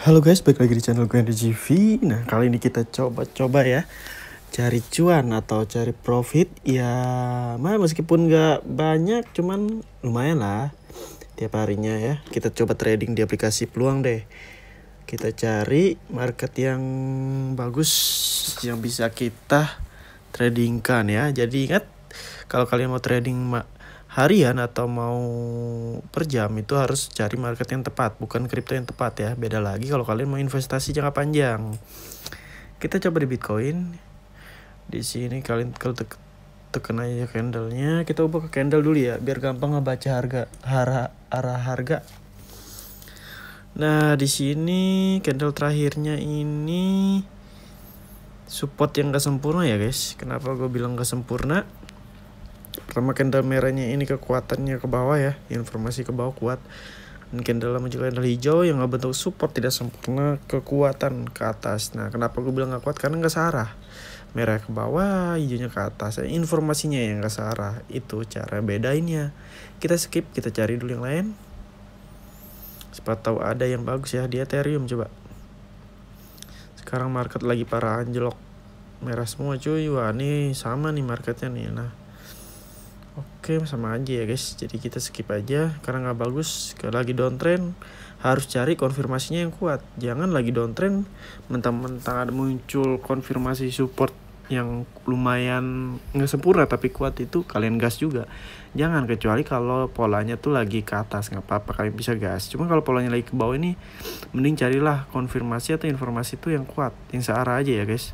Halo guys, balik lagi di channel gue di GV. Nah, kali ini kita coba-coba ya cari cuan atau cari profit ya mah meskipun gak banyak cuman lumayan lah tiap harinya ya kita coba trading di aplikasi peluang deh kita cari market yang bagus yang bisa kita tradingkan ya jadi ingat kalau kalian mau trading harian atau mau per jam itu harus cari market yang tepat, bukan kripto yang tepat ya. Beda lagi kalau kalian mau investasi jangka panjang. Kita coba di Bitcoin. Di sini kalian kalau te tekan aja candlenya, kita ubah ke candle dulu ya, biar gampang ngebaca harga arah arah harga. Nah, di sini candle terakhirnya ini support yang gak sempurna ya guys. Kenapa gue bilang gak sempurna? pertama candle merahnya ini kekuatannya ke bawah ya informasi ke bawah kuat dan candle juga candle hijau yang nggak bentuk support tidak sempurna kekuatan ke atas nah kenapa gue bilang nggak kuat karena nggak searah merah ke bawah hijaunya ke atas ya, informasinya yang nggak searah itu cara bedainnya kita skip kita cari dulu yang lain Siapa tahu ada yang bagus ya di Ethereum coba. Sekarang market lagi para anjlok merah semua cuy. Wah ini sama nih marketnya nih. Nah sama aja ya guys jadi kita skip aja karena nggak bagus kalau lagi downtrend harus cari konfirmasinya yang kuat jangan lagi downtrend mentang-mentang ada muncul konfirmasi support yang lumayan nggak sempurna tapi kuat itu kalian gas juga jangan kecuali kalau polanya tuh lagi ke atas nggak apa-apa kalian bisa gas cuma kalau polanya lagi ke bawah ini mending carilah konfirmasi atau informasi itu yang kuat yang searah aja ya guys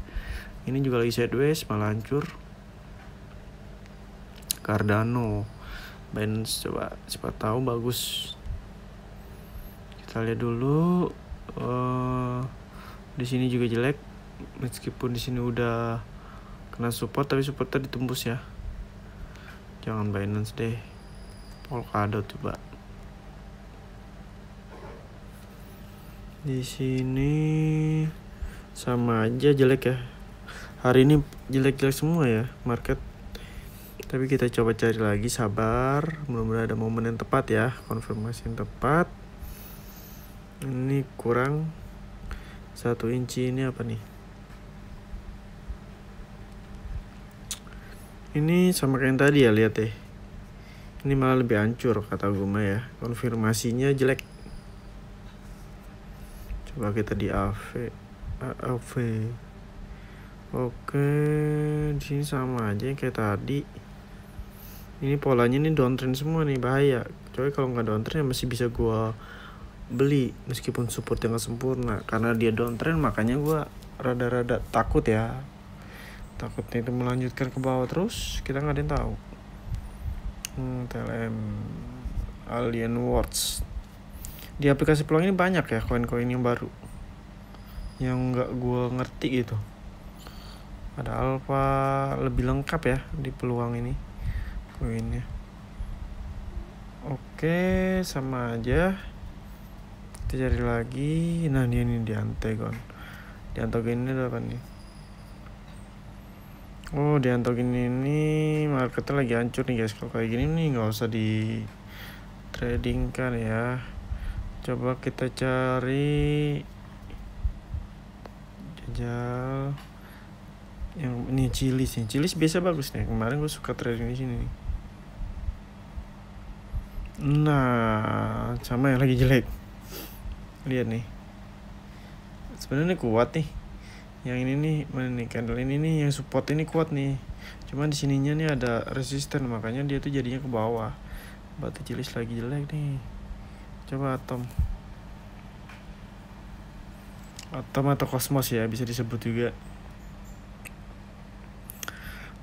ini juga lagi sideways malah hancur Cardano Binance coba siapa tahu bagus kita lihat dulu uh, di sini juga jelek meskipun di sini udah kena support tapi supportnya ditembus ya jangan Binance deh Polkadot coba di sini sama aja jelek ya hari ini jelek-jelek semua ya market tapi kita coba cari lagi sabar belum ada momen yang tepat ya konfirmasi yang tepat ini kurang satu inci ini apa nih ini sama kayak yang tadi ya lihat deh ini malah lebih hancur kata Guma ya konfirmasinya jelek coba kita di AV AV oke di sini sama aja kayak tadi ini polanya ini downtrend semua nih bahaya Coba kalau nggak downtrend ya masih bisa gue beli meskipun support nggak sempurna karena dia downtrend makanya gue rada-rada takut ya takutnya itu melanjutkan ke bawah terus kita nggak ada yang tahu hmm, TLM Alien Words di aplikasi peluang ini banyak ya koin-koin yang baru yang nggak gue ngerti gitu ada alfa lebih lengkap ya di peluang ini poinnya oke sama aja kita cari lagi nah ini nih di antagon di antagon ini apa nih oh di antagon ini marketnya lagi hancur nih guys kalau kayak gini nih nggak usah di trading kan ya coba kita cari jajal yang ini cilis nih cilis biasa bagus nih kemarin gue suka trading di sini nih Nah, sama yang lagi jelek. Lihat nih. Sebenarnya kuat nih. Yang ini nih, mana nih candle ini nih yang support ini kuat nih. Cuman di sininya nih ada resisten makanya dia tuh jadinya ke bawah. Batu cilis lagi jelek nih. Coba atom. Atom atau kosmos ya bisa disebut juga.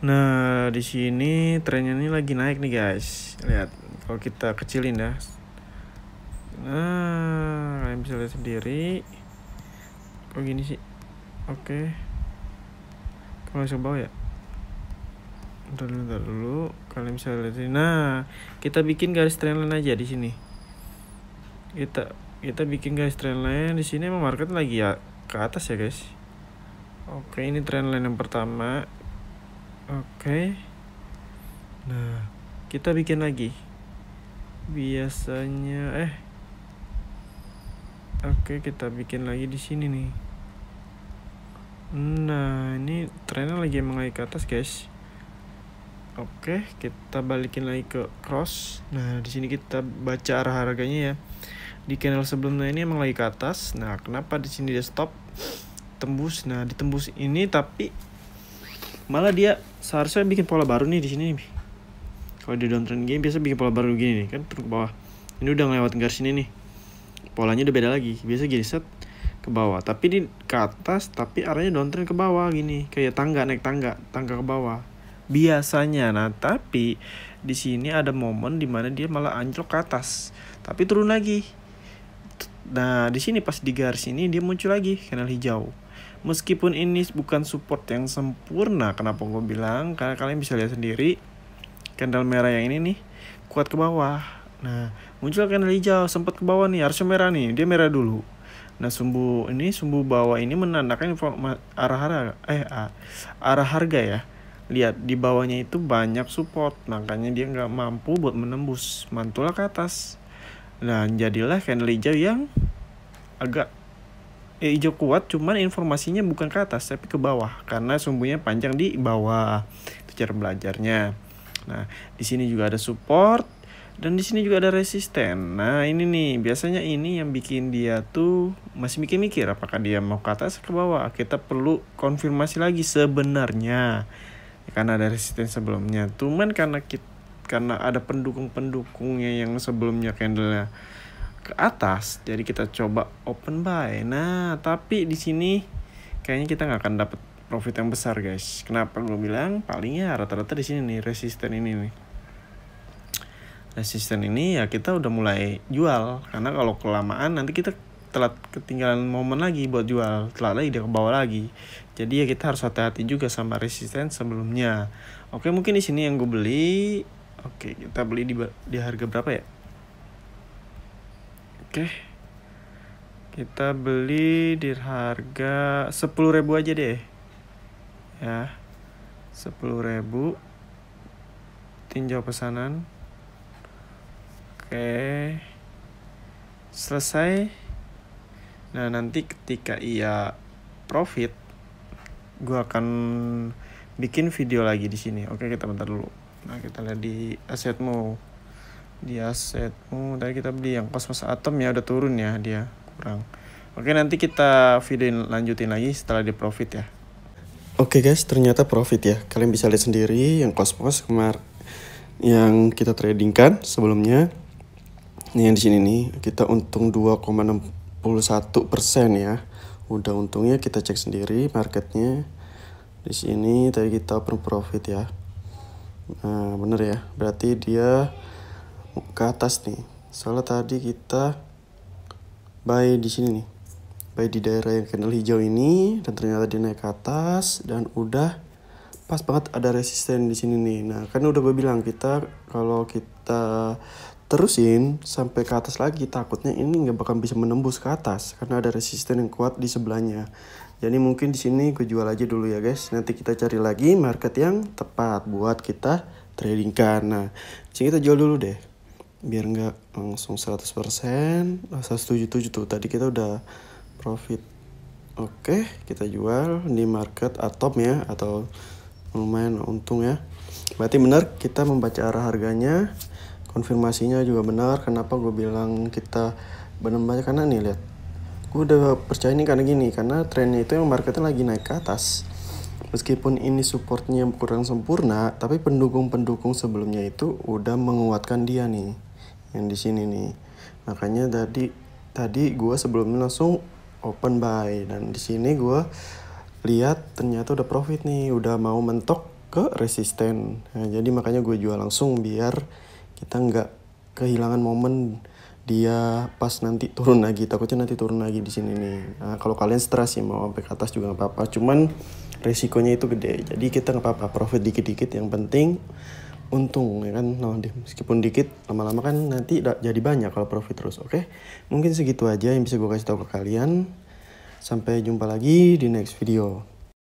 Nah, di sini trennya ini lagi naik nih guys. Lihat kalau kita kecilin ya nah kalian bisa lihat sendiri kok gini sih oke okay. kalau coba ya ntar dulu, ntar dulu kalian bisa lihat sini nah kita bikin garis trendline aja di sini kita kita bikin garis trendline lain di sini emang market lagi ya ke atas ya guys oke okay, ini trendline lain yang pertama oke okay. nah kita bikin lagi biasanya eh oke kita bikin lagi di sini nih nah ini trennya lagi emang lagi ke atas guys oke kita balikin lagi ke cross nah di sini kita baca arah harganya ya di channel sebelumnya ini emang lagi ke atas nah kenapa di sini dia stop tembus nah ditembus ini tapi malah dia seharusnya bikin pola baru nih di sini kalau di downtrend game biasa bikin pola baru gini nih kan turun ke bawah ini udah ngelewatin garis ini nih polanya udah beda lagi biasa gini set ke bawah tapi di ke atas tapi arahnya downtrend ke bawah gini kayak tangga naik tangga tangga ke bawah biasanya nah tapi di sini ada momen dimana dia malah anjlok ke atas tapi turun lagi nah di sini pas di garis ini dia muncul lagi channel hijau meskipun ini bukan support yang sempurna kenapa gue bilang karena kalian bisa lihat sendiri candle merah yang ini nih kuat ke bawah nah muncul candle hijau sempat ke bawah nih harusnya merah nih dia merah dulu nah sumbu ini sumbu bawah ini menandakan informasi arah harga eh arah harga ya lihat di bawahnya itu banyak support makanya dia nggak mampu buat menembus mantul ke atas nah jadilah candle hijau yang agak eh, hijau kuat cuman informasinya bukan ke atas tapi ke bawah karena sumbunya panjang di bawah itu cara belajarnya Nah, di sini juga ada support dan di sini juga ada resisten. Nah, ini nih, biasanya ini yang bikin dia tuh masih mikir-mikir apakah dia mau ke atas ke bawah. Kita perlu konfirmasi lagi sebenarnya. Ya, karena ada resisten sebelumnya. Cuman karena kita karena ada pendukung-pendukungnya yang sebelumnya candlenya ke atas, jadi kita coba open buy. Nah, tapi di sini kayaknya kita nggak akan dapat profit yang besar guys. Kenapa gue bilang? Palingnya rata-rata di sini nih resisten ini nih. Resisten ini ya kita udah mulai jual karena kalau kelamaan nanti kita telat ketinggalan momen lagi buat jual, telat lagi dia ke bawah lagi. Jadi ya kita harus hati-hati juga sama resisten sebelumnya. Oke, mungkin di sini yang gue beli. Oke, kita beli di di harga berapa ya? Oke. Kita beli di harga 10.000 aja deh ya sepuluh ribu tinjau pesanan oke selesai nah nanti ketika ia profit gua akan bikin video lagi di sini oke kita bentar dulu nah kita lihat di asetmu di asetmu tadi kita beli yang kosmos atom ya udah turun ya dia kurang Oke nanti kita video lanjutin lagi setelah di profit ya. Oke okay guys, ternyata profit ya. Kalian bisa lihat sendiri yang kos-kos kemar yang kita tradingkan sebelumnya. Ini yang di sini nih, kita untung 2,61 persen ya. Udah untungnya kita cek sendiri marketnya. Di sini tadi kita open profit ya. Nah, bener ya. Berarti dia ke atas nih. Soalnya tadi kita buy di sini nih baik di daerah yang kenal hijau ini dan ternyata dia naik ke atas dan udah pas banget ada resisten di sini nih nah kan udah gue bilang kita kalau kita terusin sampai ke atas lagi takutnya ini nggak bakal bisa menembus ke atas karena ada resisten yang kuat di sebelahnya jadi mungkin di sini gue jual aja dulu ya guys nanti kita cari lagi market yang tepat buat kita trading karena nah sini kita jual dulu deh biar nggak langsung 100% 177 tuh tadi kita udah profit oke kita jual di market atop ya atau lumayan untung ya berarti benar kita membaca arah harganya konfirmasinya juga benar kenapa gue bilang kita benar-benar karena nih lihat gue udah percaya ini karena gini karena trennya itu yang marketnya lagi naik ke atas meskipun ini supportnya kurang sempurna tapi pendukung-pendukung sebelumnya itu udah menguatkan dia nih yang di sini nih makanya tadi tadi gue sebelumnya langsung open buy dan di sini gue lihat ternyata udah profit nih udah mau mentok ke resisten nah, jadi makanya gue jual langsung biar kita nggak kehilangan momen dia pas nanti turun lagi takutnya nanti turun lagi di sini nih nah, kalau kalian stres sih mau sampai ke atas juga nggak apa-apa cuman resikonya itu gede jadi kita nggak apa-apa profit dikit-dikit yang penting untung ya kan no, meskipun dikit lama-lama kan nanti jadi banyak kalau profit terus oke okay? mungkin segitu aja yang bisa gue kasih tahu ke kalian sampai jumpa lagi di next video